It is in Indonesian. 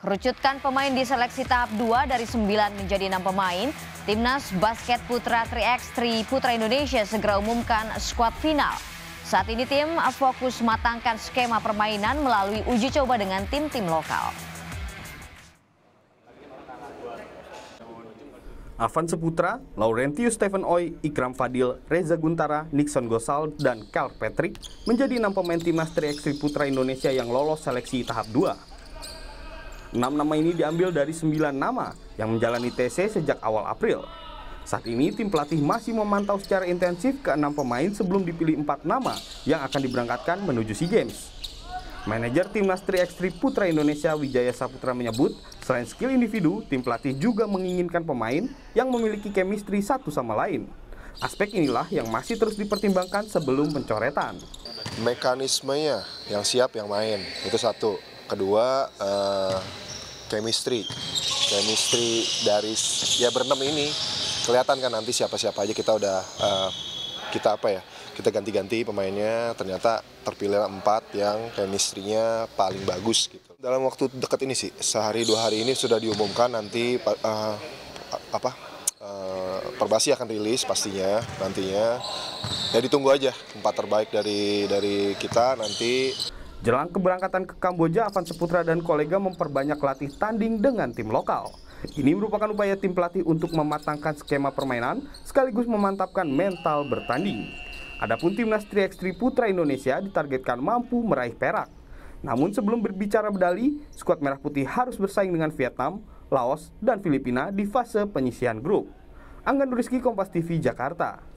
Kerucutkan pemain di seleksi tahap 2 dari 9 menjadi 6 pemain, Timnas Basket Putra 3x3 Putra Indonesia segera umumkan skuad final. Saat ini tim fokus matangkan skema permainan melalui uji coba dengan tim-tim lokal. Avan Seputra, Laurentius Stephen Oi, Ikram Fadil, Reza Guntara, Nixon Gosal, dan Carl Patrick menjadi enam pemain timnas 3 3 Putra Indonesia yang lolos seleksi tahap 2. Enam nama ini diambil dari sembilan nama yang menjalani TC sejak awal April. Saat ini tim pelatih masih memantau secara intensif ke enam pemain sebelum dipilih empat nama yang akan diberangkatkan menuju SEA Games. Manajer Timnas 3x3 Putra Indonesia Wijaya Saputra menyebut, selain skill individu, tim pelatih juga menginginkan pemain yang memiliki chemistry satu sama lain. Aspek inilah yang masih terus dipertimbangkan sebelum pencoretan. Mekanismenya yang siap yang main, itu satu. Kedua, eh, chemistry chemistry dari ya berenam ini kelihatan kan nanti siapa-siapa aja kita udah uh, kita apa ya kita ganti-ganti pemainnya ternyata terpilih empat yang chemistry-nya paling bagus gitu dalam waktu dekat ini sih sehari dua hari ini sudah diumumkan nanti uh, apa uh, eh, perbasi akan rilis pastinya nantinya ya ditunggu aja empat terbaik dari dari kita nanti Jelang keberangkatan ke Kamboja, Avan Seputra dan kolega memperbanyak latih tanding dengan tim lokal. Ini merupakan upaya tim pelatih untuk mematangkan skema permainan sekaligus memantapkan mental bertanding. Adapun timnas 3x3 putra Indonesia ditargetkan mampu meraih perak. Namun sebelum berbicara medali, skuad merah putih harus bersaing dengan Vietnam, Laos, dan Filipina di fase penyisian grup. Angga Nuriski Kompas TV Jakarta.